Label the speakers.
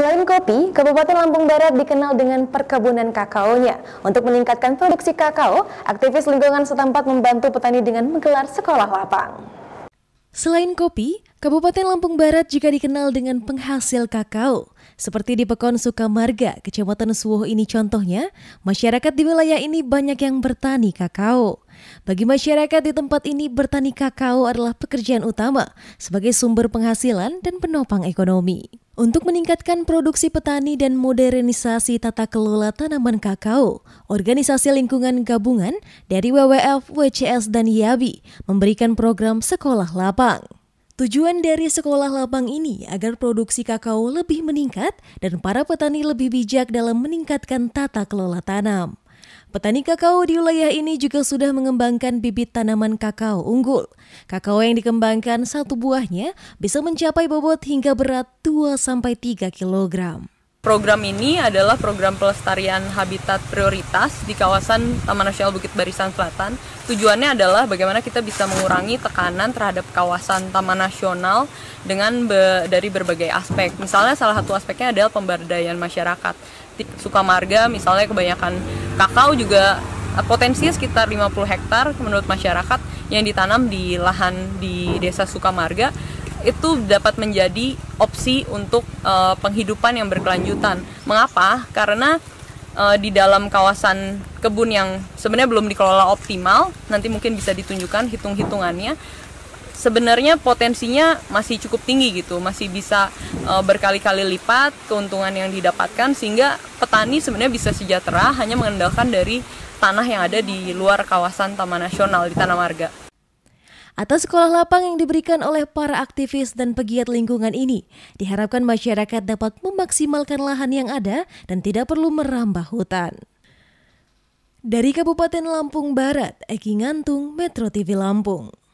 Speaker 1: Selain kopi, Kabupaten Lampung Barat dikenal dengan perkebunan kakaonya. Untuk meningkatkan produksi kakao, aktivis lingkungan setempat membantu petani dengan menggelar sekolah lapang. Selain kopi, Kabupaten Lampung Barat juga dikenal dengan penghasil kakao. Seperti di Pekon Sukamarga, Kecamatan Suwoh ini contohnya, masyarakat di wilayah ini banyak yang bertani kakao. Bagi masyarakat di tempat ini, bertani kakao adalah pekerjaan utama sebagai sumber penghasilan dan penopang ekonomi. Untuk meningkatkan produksi petani dan modernisasi tata kelola tanaman kakao, organisasi lingkungan gabungan dari WWF, WCS, dan YABI memberikan program Sekolah Lapang. Tujuan dari sekolah lapang ini agar produksi kakao lebih meningkat dan para petani lebih bijak dalam meningkatkan tata kelola tanam. Petani kakao di wilayah ini juga sudah mengembangkan bibit tanaman kakao unggul. Kakao yang dikembangkan satu buahnya bisa mencapai bobot hingga berat 2-3 kilogram.
Speaker 2: Program ini adalah program pelestarian habitat prioritas di kawasan Taman Nasional Bukit Barisan Selatan. Tujuannya adalah bagaimana kita bisa mengurangi tekanan terhadap kawasan taman nasional dengan be dari berbagai aspek. Misalnya salah satu aspeknya adalah pemberdayaan masyarakat. Sukamarga misalnya kebanyakan kakao juga eh, potensi sekitar 50 hektar menurut masyarakat yang ditanam di lahan di Desa Sukamarga itu dapat menjadi opsi untuk uh, penghidupan yang berkelanjutan. Mengapa? Karena uh, di dalam kawasan kebun yang sebenarnya belum dikelola optimal, nanti mungkin bisa ditunjukkan hitung-hitungannya. Sebenarnya potensinya masih cukup tinggi gitu, masih bisa uh, berkali-kali lipat keuntungan yang didapatkan sehingga petani sebenarnya bisa sejahtera hanya mengandalkan dari tanah yang ada di luar kawasan Taman Nasional di Tanah Marga. Atas sekolah
Speaker 1: lapang yang diberikan oleh para aktivis dan pegiat lingkungan ini, diharapkan masyarakat dapat memaksimalkan lahan yang ada dan tidak perlu merambah hutan. Dari Kabupaten Lampung Barat, Eki Ngantung, Metro TV Lampung.